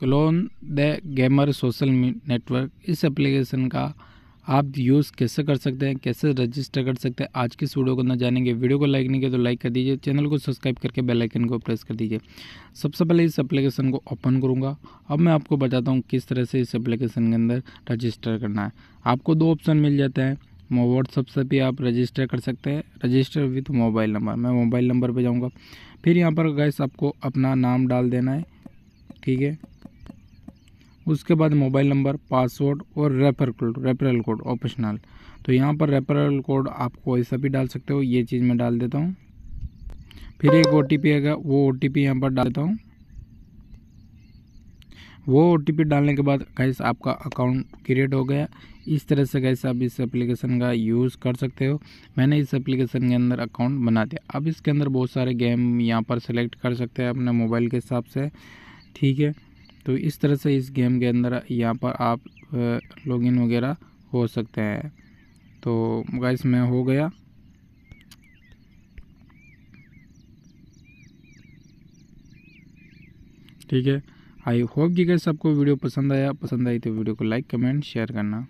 clone the gamer social network इस application का आप यूज़ कैसे कर सकते हैं कैसे रजिस्टर कर सकते हैं आज की इस वीडियो को ना जानेंगे वीडियो को लाइक नहीं किया तो लाइक कर दीजिए चैनल को सब्सक्राइब करके बेल आइकन को प्रेस कर दीजिए सबसे पहले इस एप्लीकेशन को ओपन करूँगा अब मैं आपको बताता हूँ किस तरह से इस एप्लीकेशन के अंदर रजिस्टर करना है आपको दो ऑप्शन मिल जाते हैं व्हाट्सअप से भी आप रजिस्टर कर सकते हैं रजिस्टर विथ मोबाइल नंबर मैं मोबाइल नंबर पर जाऊँगा फिर यहाँ पर गैस आपको अपना नाम डाल देना है ठीक है उसके बाद मोबाइल नंबर पासवर्ड और refer code referral code optional तो यहाँ पर रेफरल कोड आपको ऐसा भी डाल सकते हो ये चीज़ मैं डाल देता हूँ फिर एक ओ टी पी आएगा वो ओ टी पी यहाँ पर डालता हूँ वो ओ टी पी डालने के बाद गैस आपका अकाउंट क्रिएट हो गया इस तरह से गैस आप इस एप्लीकेशन का यूज़ कर सकते हो मैंने इस एप्लीकेशन के अंदर अकाउंट बना दिया अब इसके अंदर बहुत सारे गेम यहाँ पर सेलेक्ट कर सकते हैं अपने मोबाइल के हिसाब से ठीक है तो इस तरह से इस गेम के अंदर यहाँ पर आप लॉगिन वगैरह हो सकते हैं तो गाइस मैं हो गया ठीक है आई होप कि गैस सबको वीडियो पसंद आया पसंद आई तो वीडियो को लाइक कमेंट शेयर करना